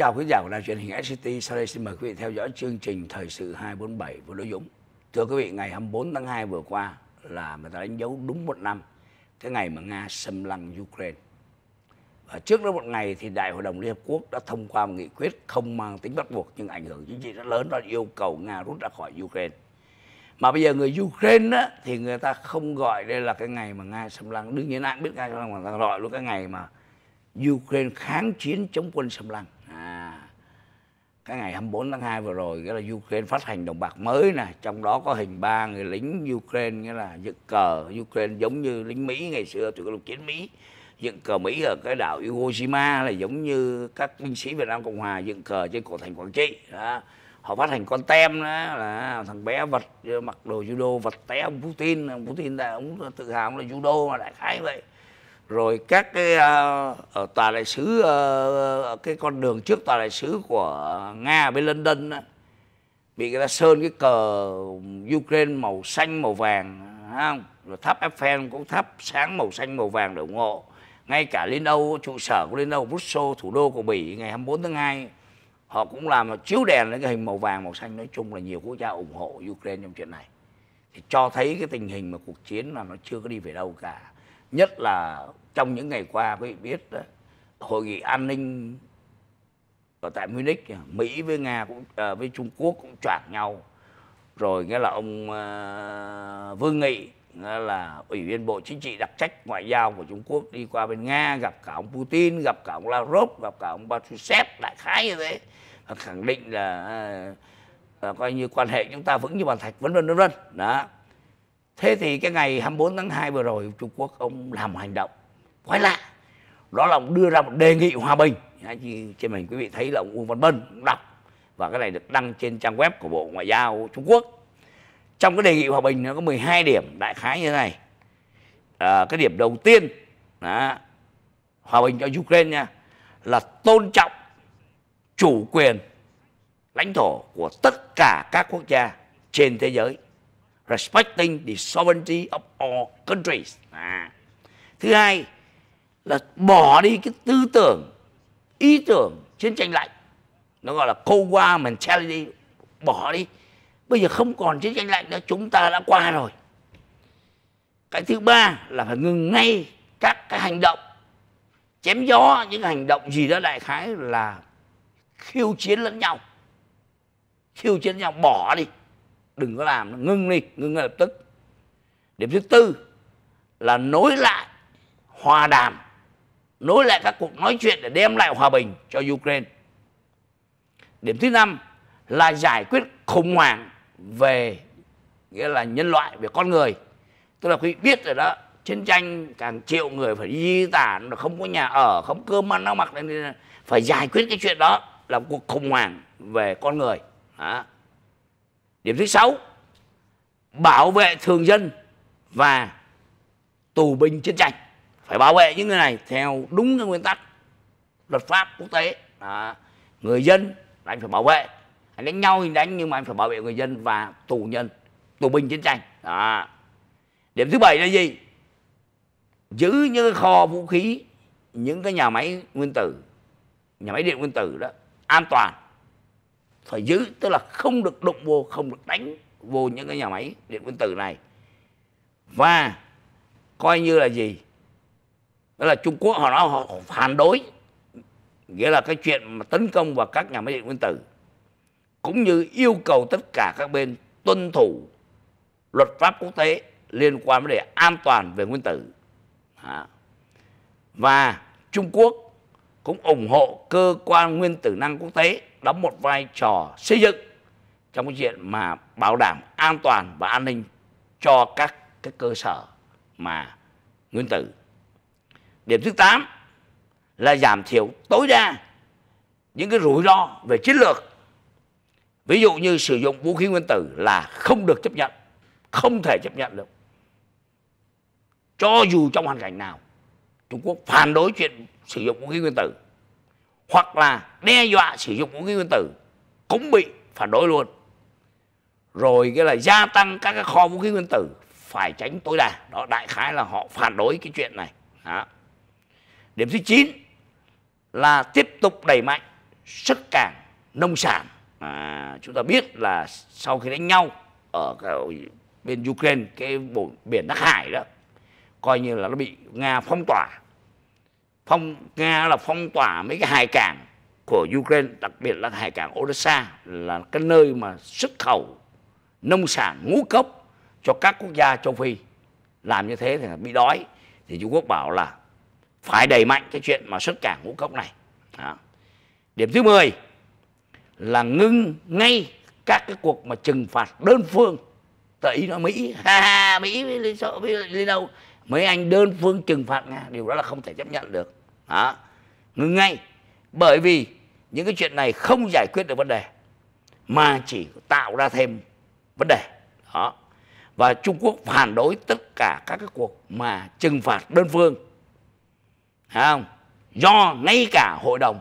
chào quý giả của đài truyền hình SCT. Sau đây xin mời quý vị theo dõi chương trình Thời sự 247 của Đỗ Dũng. Thưa quý vị, ngày 24 tháng 2 vừa qua là người ta đánh dấu đúng một năm cái ngày mà Nga xâm lăng Ukraine. Và trước đó một ngày thì Đại hội đồng Liên Hợp Quốc đã thông qua một nghị quyết không mang tính bắt buộc nhưng ảnh hưởng chính trị rất lớn đó yêu cầu Nga rút ra khỏi Ukraine. Mà bây giờ người Ukraine đó, thì người ta không gọi đây là cái ngày mà Nga xâm lăng. Đương nhiên ai biết Nga xâm lăng mà người ta gọi luôn cái ngày mà Ukraine kháng chiến chống quân xâm lăng à cái ngày 24 tháng 2 vừa rồi cái là Ukraine phát hành đồng bạc mới này trong đó có hình ba người lính Ukraine nghĩa là dựng cờ Ukraine giống như lính Mỹ ngày xưa từ cái chiến Mỹ dựng cờ Mỹ ở cái đảo Iwo là giống như các binh sĩ Việt Nam Cộng Hòa dựng cờ trên cổ thành Quảng Trị đó. họ phát hành con tem đó là thằng bé vật mặc đồ judo vật té ông Putin ông Putin là ông tự hào là judo mà đại khái vậy rồi các cái uh, ở tòa đại sứ uh, cái con đường trước tòa đại sứ của nga bên london uh, bị người ta sơn cái cờ ukraine màu xanh màu vàng không rồi tháp eiffel cũng tháp sáng màu xanh màu vàng để ủng hộ ngay cả liên âu trụ sở của liên âu brussels thủ đô của bỉ ngày 24 tháng 2 họ cũng làm chiếu đèn lên cái hình màu vàng màu xanh nói chung là nhiều quốc gia ủng hộ ukraine trong chuyện này thì cho thấy cái tình hình mà cuộc chiến là nó chưa có đi về đâu cả nhất là trong những ngày qua quý vị biết đó, hội nghị an ninh ở tại Munich Mỹ với Nga cũng à, với Trung Quốc cũng choảng nhau rồi nghĩa là ông à, Vương Nghị nghĩa là ủy viên bộ chính trị đặc trách ngoại giao của Trung Quốc đi qua bên Nga gặp cả ông Putin gặp cả ông Lavrov gặp cả ông Patrushev đại khái như thế khẳng định là à, à, coi như quan hệ chúng ta vững như bàn thạch vân vân vân vân đó Thế thì cái ngày 24 tháng 2 vừa rồi Trung Quốc ông làm một hành động quái lạ. Đó là ông đưa ra một đề nghị hòa bình. Như trên mình quý vị thấy là ông Uông Văn Bân cũng đọc và cái này được đăng trên trang web của Bộ Ngoại giao Trung Quốc. Trong cái đề nghị hòa bình nó có 12 điểm đại khái như thế này. À, cái điểm đầu tiên là hòa bình cho Ukraine nha là tôn trọng chủ quyền lãnh thổ của tất cả các quốc gia trên thế giới respecting the sovereignty of all countries. À. Thứ hai là bỏ đi cái tư tưởng, ý tưởng chiến tranh lạnh. Nó gọi là Cold War mentality, bỏ đi. Bây giờ không còn chiến tranh lạnh nữa, chúng ta đã qua rồi. Cái thứ ba là phải ngừng ngay các cái hành động chém gió những hành động gì đó đại khái là khiêu chiến lẫn nhau khiêu chiến lẫn nhau bỏ đi đừng có làm ngưng đi ngưng ngay lập tức điểm thứ tư là nối lại hòa đàm nối lại các cuộc nói chuyện để đem lại hòa bình cho ukraine điểm thứ năm là giải quyết khủng hoảng về nghĩa là nhân loại về con người tức là quý biết rồi đó chiến tranh càng triệu người phải di tản không có nhà ở không cơm ăn áo mặc nên phải giải quyết cái chuyện đó là cuộc khủng hoảng về con người đó. Điểm thứ sáu, bảo vệ thường dân và tù binh chiến tranh. Phải bảo vệ những người này theo đúng cái nguyên tắc luật pháp quốc tế. Đó. Người dân là anh phải bảo vệ. Anh đánh nhau thì đánh nhưng mà anh phải bảo vệ người dân và tù nhân, tù binh chiến tranh. Đó. Điểm thứ bảy là gì? Giữ những cái kho vũ khí, những cái nhà máy nguyên tử, nhà máy điện nguyên tử đó an toàn phải giữ tức là không được đụng vô không được đánh vô những cái nhà máy điện nguyên tử này và coi như là gì đó là Trung Quốc họ nói họ phản đối nghĩa là cái chuyện mà tấn công vào các nhà máy điện nguyên tử cũng như yêu cầu tất cả các bên tuân thủ luật pháp quốc tế liên quan vấn đề an toàn về nguyên tử và Trung Quốc cũng ủng hộ cơ quan nguyên tử năng quốc tế đóng một vai trò xây dựng trong cái chuyện mà bảo đảm an toàn và an ninh cho các cái cơ sở mà nguyên tử. Điểm thứ 8 là giảm thiểu tối đa những cái rủi ro về chiến lược. Ví dụ như sử dụng vũ khí nguyên tử là không được chấp nhận, không thể chấp nhận được. Cho dù trong hoàn cảnh nào Trung Quốc phản đối chuyện sử dụng vũ khí nguyên tử hoặc là đe dọa sử dụng vũ khí nguyên tử cũng bị phản đối luôn rồi cái là gia tăng các cái kho vũ khí nguyên tử phải tránh tối đa đó đại khái là họ phản đối cái chuyện này đó. điểm thứ 9 là tiếp tục đẩy mạnh xuất cảng nông sản à, chúng ta biết là sau khi đánh nhau ở bên Ukraine cái biển Đắc Hải đó coi như là nó bị Nga phong tỏa phong nga là phong tỏa mấy cái hải cảng của ukraine đặc biệt là hải cảng odessa là cái nơi mà xuất khẩu nông sản ngũ cốc cho các quốc gia châu phi làm như thế thì bị đói thì trung quốc bảo là phải đẩy mạnh cái chuyện mà xuất cảng ngũ cốc này Đó. điểm thứ 10 là ngưng ngay các cái cuộc mà trừng phạt đơn phương tại ý nói mỹ ha ha mỹ đi đâu mấy anh đơn phương trừng phạt nga điều đó là không thể chấp nhận được đó. Ngừng ngay. Bởi vì những cái chuyện này không giải quyết được vấn đề mà chỉ tạo ra thêm vấn đề. Đó. Và Trung Quốc phản đối tất cả các cái cuộc mà trừng phạt đơn phương. Thấy không? Do ngay cả hội đồng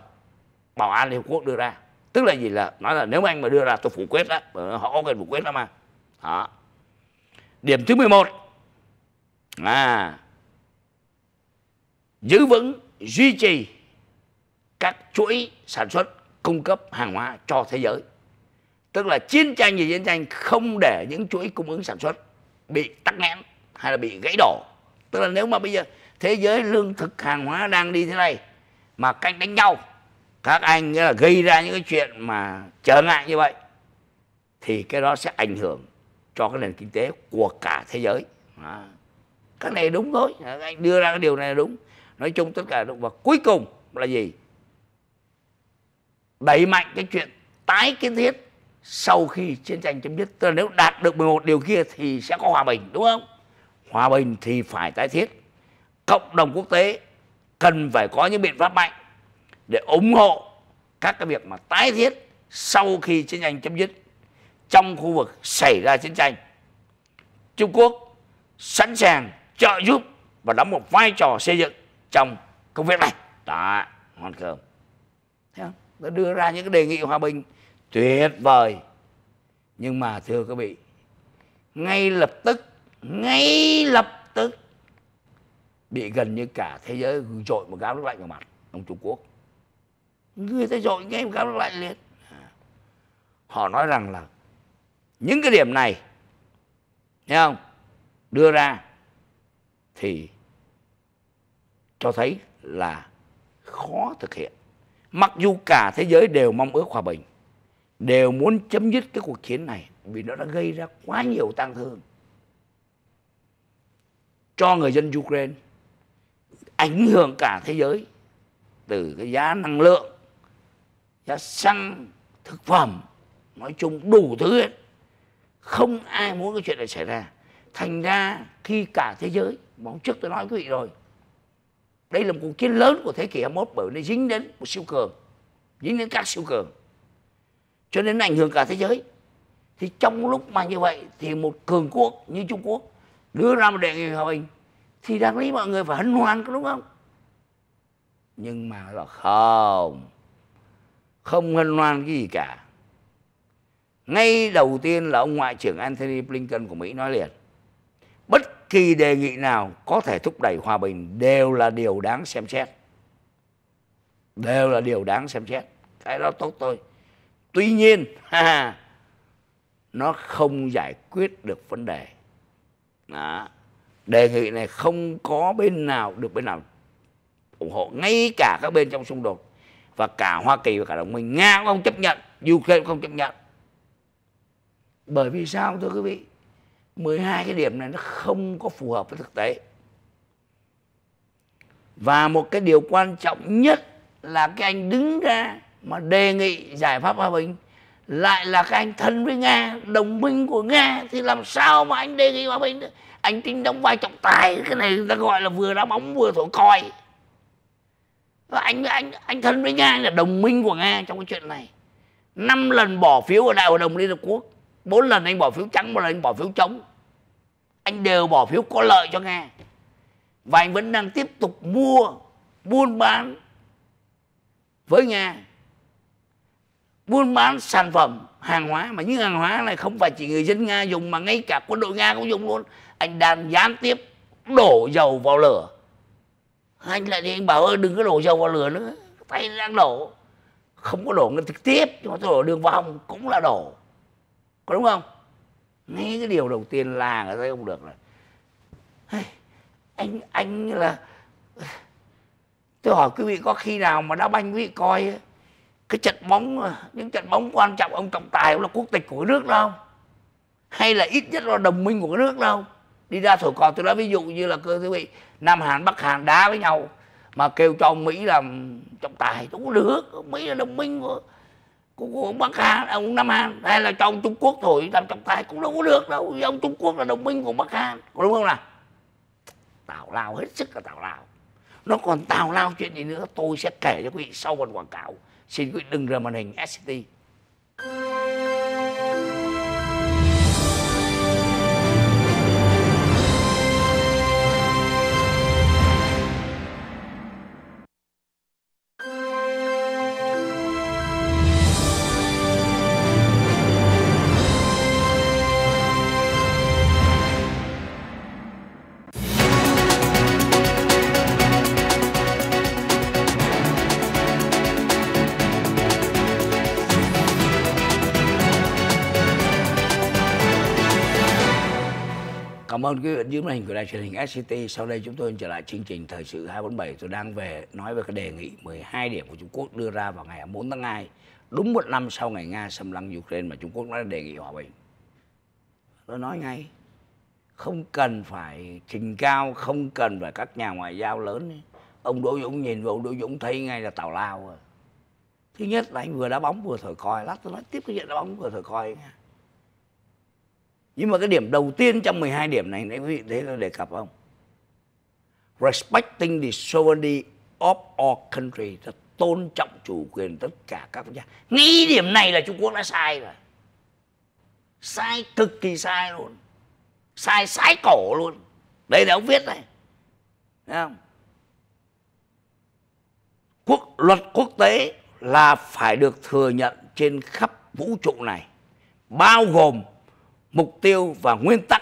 bảo an Liên Hợp Quốc đưa ra. Tức là gì là nói là nếu mà anh mà đưa ra tôi phủ quyết đó, họ cần phủ quyết lắm mà. Đó. Điểm thứ 11 là giữ vững duy trì các chuỗi sản xuất cung cấp hàng hóa cho thế giới tức là chiến tranh gì chiến tranh không để những chuỗi cung ứng sản xuất bị tắc nghẽn hay là bị gãy đổ tức là nếu mà bây giờ thế giới lương thực hàng hóa đang đi thế này mà cách đánh nhau các anh là gây ra những cái chuyện mà trở ngại như vậy thì cái đó sẽ ảnh hưởng cho cái nền kinh tế của cả thế giới à. cái này đúng thôi anh đưa ra cái điều này là đúng nói chung tất cả động vật cuối cùng là gì đẩy mạnh cái chuyện tái kiến thiết sau khi chiến tranh chấm dứt tức là nếu đạt được 11 điều kia thì sẽ có hòa bình đúng không hòa bình thì phải tái thiết cộng đồng quốc tế cần phải có những biện pháp mạnh để ủng hộ các cái việc mà tái thiết sau khi chiến tranh chấm dứt trong khu vực xảy ra chiến tranh Trung Quốc sẵn sàng trợ giúp và đóng một vai trò xây dựng trong công việc này đó ngon cơm thấy không đã đưa ra những cái đề nghị hòa bình tuyệt vời nhưng mà thưa quý vị ngay lập tức ngay lập tức bị gần như cả thế giới dội một gáo nước lạnh vào mặt ông Trung Quốc người ta dội ngay một gáo nước lạnh liền à, họ nói rằng là những cái điểm này thấy không đưa ra thì cho thấy là khó thực hiện. Mặc dù cả thế giới đều mong ước hòa bình, đều muốn chấm dứt cái cuộc chiến này vì nó đã gây ra quá nhiều tang thương cho người dân Ukraine, ảnh hưởng cả thế giới từ cái giá năng lượng, giá xăng, thực phẩm, nói chung đủ thứ hết. Không ai muốn cái chuyện này xảy ra. Thành ra khi cả thế giới, bóng trước tôi nói quý vị rồi, đây là một cuộc chiến lớn của thế kỷ 21 bởi nó dính đến một siêu cường dính đến các siêu cường cho nên nó ảnh hưởng cả thế giới thì trong lúc mà như vậy thì một cường quốc như Trung Quốc đưa ra một đề nghị hòa bình thì đáng lý mọi người phải hân hoan đúng không nhưng mà là không không hân hoan cái gì cả ngay đầu tiên là ông ngoại trưởng Anthony Blinken của Mỹ nói liền bất bất kỳ đề nghị nào có thể thúc đẩy hòa bình đều là điều đáng xem xét đều là điều đáng xem xét cái đó tốt tôi tuy nhiên ha, nó không giải quyết được vấn đề đó. đề nghị này không có bên nào được bên nào ủng hộ ngay cả các bên trong xung đột và cả Hoa Kỳ và cả đồng minh Nga cũng không chấp nhận Ukraine cũng không chấp nhận bởi vì sao thưa quý vị 12 cái điểm này nó không có phù hợp với thực tế. Và một cái điều quan trọng nhất là cái anh đứng ra mà đề nghị giải pháp hòa bình lại là cái anh thân với Nga, đồng minh của Nga thì làm sao mà anh đề nghị hòa bình được? Anh tính đóng vai trọng tài, cái này người ta gọi là vừa đá bóng vừa thổi còi. Và anh anh anh thân với Nga là đồng minh của Nga trong cái chuyện này. Năm lần bỏ phiếu ở Đại hội đồng Liên Hợp Quốc, bốn lần anh bỏ phiếu trắng, một lần anh bỏ phiếu trống anh đều bỏ phiếu có lợi cho Nga và anh vẫn đang tiếp tục mua buôn bán với Nga buôn bán sản phẩm hàng hóa mà những hàng hóa này không phải chỉ người dân Nga dùng mà ngay cả quân đội Nga cũng dùng luôn anh đang gián tiếp đổ dầu vào lửa anh lại đi anh bảo ơi đừng có đổ dầu vào lửa nữa tay đang đổ không có đổ ngân trực tiếp nhưng mà tôi đổ đường vòng cũng là đổ có đúng không ngay cái điều đầu tiên là người thấy không được là anh anh là tôi hỏi quý vị có khi nào mà đá banh quý vị coi cái trận bóng những trận bóng quan trọng ông trọng tài cũng là quốc tịch của nước đâu, hay là ít nhất là đồng minh của nước đâu đi ra thổi còi tôi nói ví dụ như là cơ quý vị nam hàn bắc hàn đá với nhau mà kêu cho ông mỹ làm trọng tài đúng được mỹ là đồng minh của của ông Bắc Hà ông Nam Hàn hay là cho ông Trung Quốc thổi làm trọng tài cũng đâu có được đâu vì ông Trung Quốc là đồng minh của Bắc Hàn có đúng không nào Tào Lao hết sức là Tào Lao nó còn Tào Lao chuyện gì nữa tôi sẽ kể cho quý vị sau phần quảng cáo xin quý vị đừng rời màn hình SCT ơn quý vị dưới màn hình của đài truyền hình SCT. Sau đây chúng tôi trở lại chương trình Thời sự 247. Tôi đang về nói về cái đề nghị 12 điểm của Trung Quốc đưa ra vào ngày 4 tháng 2. Đúng một năm sau ngày Nga xâm lăng Ukraine mà Trung Quốc đã đề nghị hòa bình. Nó nói ngay. Không cần phải trình cao, không cần phải các nhà ngoại giao lớn. Ông Đỗ Dũng nhìn vào ông Đỗ Dũng thấy ngay là tào lao rồi. Thứ nhất là anh vừa đá bóng vừa thổi còi. Lát tôi nói tiếp cái chuyện đá bóng vừa thổi còi. Nha nhưng mà cái điểm đầu tiên trong 12 điểm này nãy quý vị thấy tôi đề cập không respecting the sovereignty of all country là tôn trọng chủ quyền tất cả các quốc gia ngay điểm này là Trung Quốc đã sai rồi sai cực kỳ sai luôn sai sái cổ luôn đây là ông viết này Thấy không quốc luật quốc tế là phải được thừa nhận trên khắp vũ trụ này bao gồm mục tiêu và nguyên tắc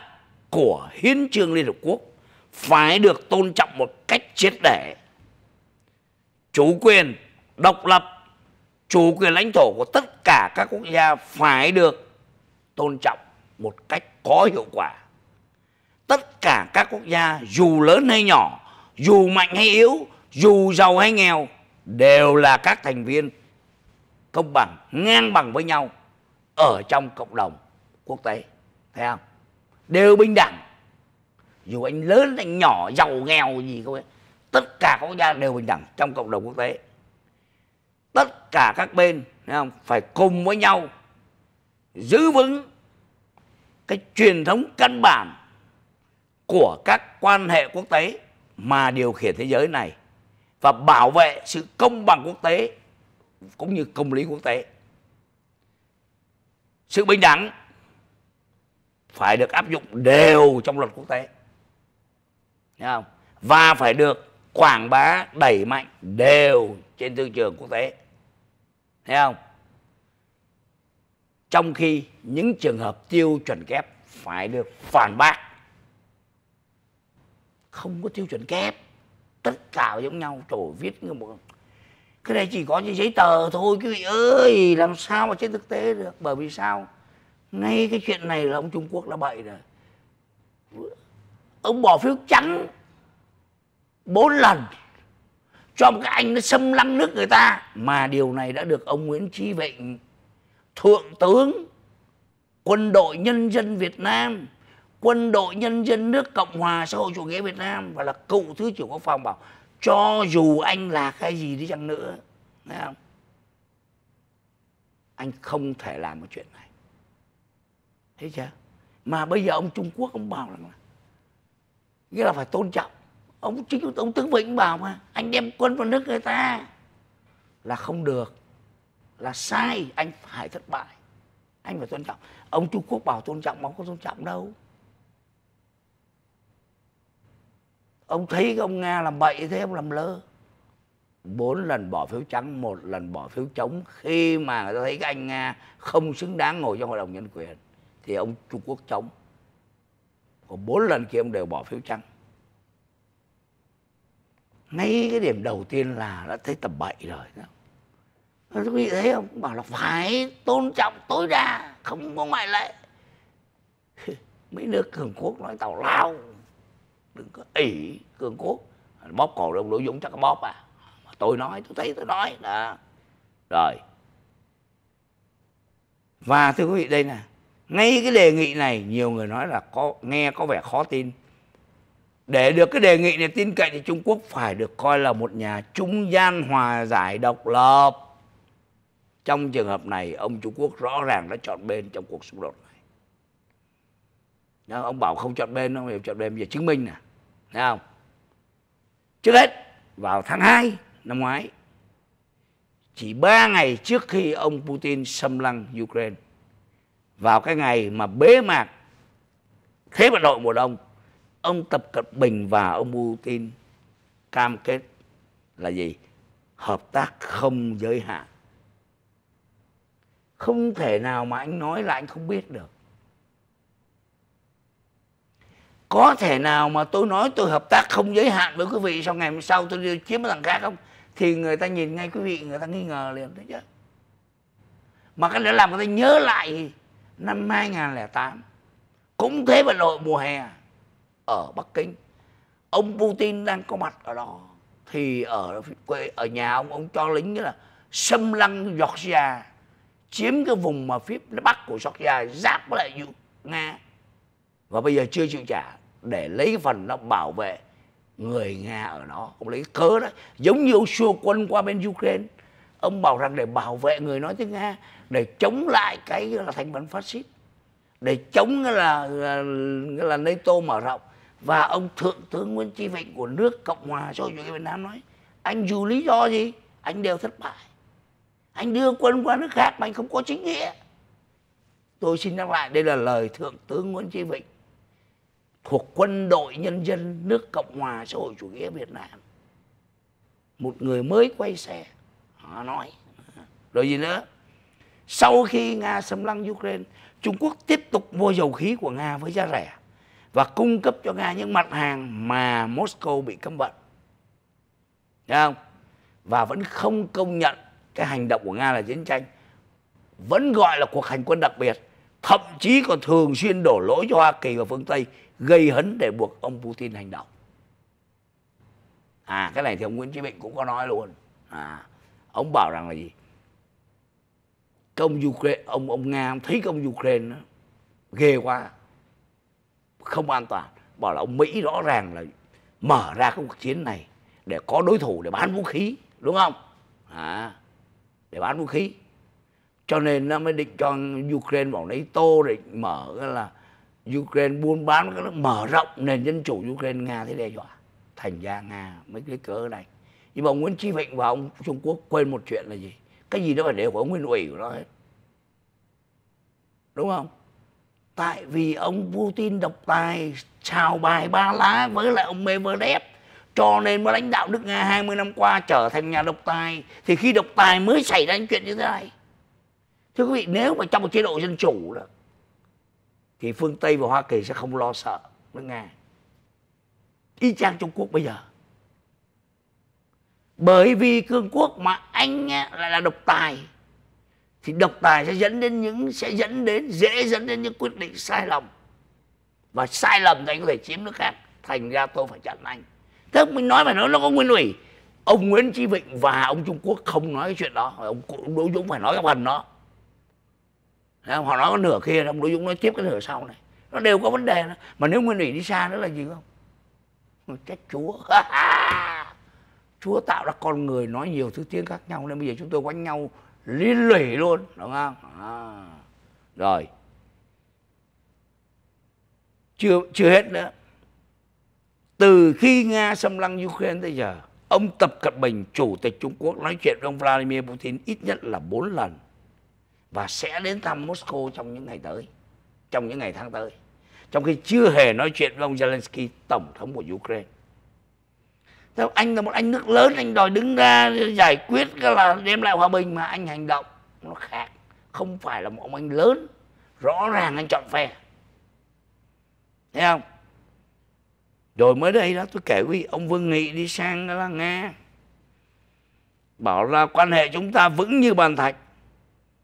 của hiến trương Liên Hợp Quốc phải được tôn trọng một cách triệt để. Chủ quyền, độc lập, chủ quyền lãnh thổ của tất cả các quốc gia phải được tôn trọng một cách có hiệu quả. Tất cả các quốc gia dù lớn hay nhỏ, dù mạnh hay yếu, dù giàu hay nghèo đều là các thành viên công bằng, ngang bằng với nhau ở trong cộng đồng quốc tế thấy không đều bình đẳng dù anh lớn anh nhỏ giàu nghèo gì không ấy tất cả các quốc gia đều bình đẳng trong cộng đồng quốc tế tất cả các bên không? phải cùng với nhau giữ vững cái truyền thống căn bản của các quan hệ quốc tế mà điều khiển thế giới này và bảo vệ sự công bằng quốc tế cũng như công lý quốc tế sự bình đẳng phải được áp dụng đều trong luật quốc tế Thấy không? và phải được quảng bá đẩy mạnh đều trên thương trường quốc tế Thấy không trong khi những trường hợp tiêu chuẩn kép phải được phản bác không có tiêu chuẩn kép tất cả giống nhau trổ viết như một cái này chỉ có những giấy tờ thôi quý vị ơi làm sao mà trên thực tế được bởi vì sao ngay cái chuyện này là ông trung quốc đã bậy rồi ông bỏ phiếu trắng bốn lần cho một cái anh nó xâm lăng nước người ta mà điều này đã được ông nguyễn trí vịnh thượng tướng quân đội nhân dân việt nam quân đội nhân dân nước cộng hòa xã hội chủ nghĩa việt nam và là cựu thứ trưởng quốc phòng bảo cho dù anh là cái gì đi chăng nữa thấy không anh không thể làm một chuyện này thấy chưa mà bây giờ ông trung quốc ông bảo rằng là nghĩa là phải tôn trọng ông chính ông tướng vĩnh bảo mà anh đem quân vào nước người ta là không được là sai anh phải thất bại anh phải tôn trọng ông trung quốc bảo tôn trọng mà không có tôn trọng đâu ông thấy ông nga làm bậy thế ông làm lơ bốn lần bỏ phiếu trắng một lần bỏ phiếu chống khi mà người ta thấy cái anh nga không xứng đáng ngồi trong hội đồng nhân quyền thì ông Trung Quốc chống. Còn bốn lần kia ông đều bỏ phiếu trắng. Ngay cái điểm đầu tiên là đã thấy tầm bậy rồi. Đó. Quý vị thấy không? Bảo là phải tôn trọng tối đa, không có ngoại lệ. Mấy nước cường quốc nói tàu lao, đừng có ỉ cường quốc. Bóp cổ ông Đỗ Dũng chắc có bóp à. Mà tôi nói, tôi thấy tôi nói. Đó. Rồi. Và thưa quý vị đây nè ngay cái đề nghị này nhiều người nói là có nghe có vẻ khó tin để được cái đề nghị này tin cậy thì Trung Quốc phải được coi là một nhà trung gian hòa giải độc lập trong trường hợp này ông Trung Quốc rõ ràng đã chọn bên trong cuộc xung đột này Đó, ông bảo không chọn bên ông hiểu chọn bên bây giờ chứng minh nè thấy không trước hết vào tháng 2 năm ngoái chỉ ba ngày trước khi ông Putin xâm lăng Ukraine vào cái ngày mà bế mạc Thế vận hội mùa đông, ông Tập Cận Bình và ông Putin cam kết là gì? Hợp tác không giới hạn. Không thể nào mà anh nói là anh không biết được. Có thể nào mà tôi nói tôi hợp tác không giới hạn với quý vị sau ngày hôm sau tôi đi chiếm thằng khác không? Thì người ta nhìn ngay quý vị người ta nghi ngờ liền đấy chứ. Mà cái đó làm người ta nhớ lại thì năm 2008 cũng thế vận hội mùa hè ở Bắc Kinh ông Putin đang có mặt ở đó thì ở quê ở nhà ông ông cho lính là xâm lăng Georgia chiếm cái vùng mà phía bắc của Georgia giáp với lại Nga và bây giờ chưa chịu trả để lấy phần nó bảo vệ người Nga ở đó ông lấy cớ đó giống như ông xua quân qua bên Ukraine ông bảo rằng để bảo vệ người nói tiếng Nga để chống lại cái là thành phần phát xít để chống là là, là NATO mở rộng và ông thượng tướng Nguyễn Chí Vịnh của nước Cộng hòa xã hội chủ nghĩa Việt Nam nói anh dù lý do gì anh đều thất bại anh đưa quân qua nước khác mà anh không có chính nghĩa tôi xin nhắc lại đây là lời thượng tướng Nguyễn Chí Vịnh thuộc quân đội nhân dân nước Cộng hòa xã hội chủ nghĩa Việt Nam một người mới quay xe họ nói rồi gì nữa sau khi Nga xâm lăng Ukraine, Trung Quốc tiếp tục mua dầu khí của Nga với giá rẻ và cung cấp cho Nga những mặt hàng mà Moscow bị cấm vận. Thấy không? Và vẫn không công nhận cái hành động của Nga là chiến tranh. Vẫn gọi là cuộc hành quân đặc biệt. Thậm chí còn thường xuyên đổ lỗi cho Hoa Kỳ và phương Tây gây hấn để buộc ông Putin hành động. À cái này thì ông Nguyễn Chí Bình cũng có nói luôn. À, ông bảo rằng là gì? cái ông Ukraine ông ông Nga ông thấy cái ông Ukraine nó ghê quá không an toàn bảo là ông Mỹ rõ ràng là mở ra cái cuộc chiến này để có đối thủ để bán vũ khí đúng không à, để bán vũ khí cho nên nó mới định cho Ukraine bảo lấy tô để mở cái là Ukraine buôn bán các nước mở rộng nền dân chủ Ukraine Nga thế đe dọa thành ra Nga mấy cái cớ này nhưng mà Nguyễn Chí Vịnh và ông Trung Quốc quên một chuyện là gì cái gì đó là để của nguyên ủy của nó hết đúng không tại vì ông Putin độc tài xào bài ba lá với lại ông Medvedev cho nên mới lãnh đạo nước Nga 20 năm qua trở thành nhà độc tài thì khi độc tài mới xảy ra những chuyện như thế này thưa quý vị nếu mà trong một chế độ dân chủ đó thì phương Tây và Hoa Kỳ sẽ không lo sợ nước Nga y chang Trung Quốc bây giờ bởi vì cương quốc mà anh ấy, lại là độc tài thì độc tài sẽ dẫn đến những sẽ dẫn đến dễ dẫn đến những quyết định sai lầm và sai lầm thì anh có thể chiếm nước khác thành ra tôi phải chặn anh thế mình nói mà nói nó có nguyên ủy ông nguyễn chí vịnh và ông trung quốc không nói cái chuyện đó ông đỗ dũng phải nói cái phần đó không? họ nói có nửa kia ông đỗ dũng nói tiếp cái nửa sau này nó đều có vấn đề đó. mà nếu nguyên ủy đi xa nữa là gì không trách chúa Chúa tạo ra con người nói nhiều thứ tiếng khác nhau nên bây giờ chúng tôi quanh nhau liên lỉ luôn đúng không à. rồi chưa chưa hết nữa từ khi nga xâm lăng ukraine tới giờ ông tập cận bình chủ tịch trung quốc nói chuyện với ông vladimir putin ít nhất là 4 lần và sẽ đến thăm moscow trong những ngày tới trong những ngày tháng tới trong khi chưa hề nói chuyện với ông zelensky tổng thống của ukraine Sao anh là một anh nước lớn anh đòi đứng ra giải quyết cái là đem lại hòa bình mà anh hành động nó khác không phải là một ông anh lớn rõ ràng anh chọn phe thấy không rồi mới đây đó tôi kể với ông Vương Nghị đi sang là nghe bảo là quan hệ chúng ta vững như bàn thạch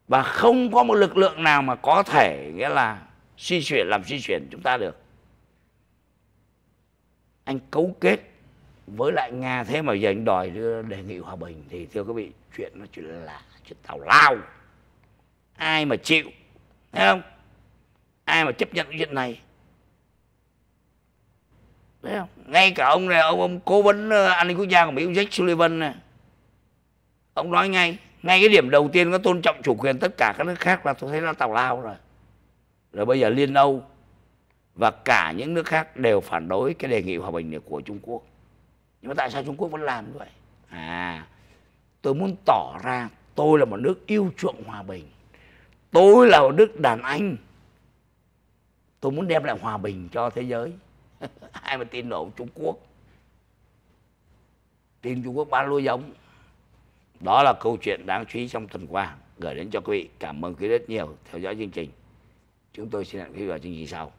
và không có một lực lượng nào mà có thể nghĩa là suy chuyển làm suy chuyển chúng ta được anh cấu kết với lại nga thế mà giờ anh đòi đề nghị hòa bình thì thưa quý vị chuyện nó chuyện là chuyện tào lao ai mà chịu thấy không ai mà chấp nhận chuyện này thấy không ngay cả ông này ông ông cố vấn ờ, an ninh quốc gia của mỹ ông jack Sullivan này ông nói ngay ngay cái điểm đầu tiên có tôn trọng chủ quyền tất cả các nước khác là tôi thấy nó tào lao rồi rồi bây giờ liên âu và cả những nước khác đều phản đối cái đề nghị hòa bình này của trung quốc nhưng mà tại sao Trung Quốc vẫn làm như vậy à tôi muốn tỏ ra tôi là một nước yêu chuộng hòa bình tôi là một nước đàn anh tôi muốn đem lại hòa bình cho thế giới ai mà tin nổi Trung Quốc tin Trung Quốc bán lúa giống đó là câu chuyện đáng chú ý trong tuần qua gửi đến cho quý vị cảm ơn quý vị rất nhiều theo dõi chương trình chúng tôi xin hẹn quý vị vào chương trình sau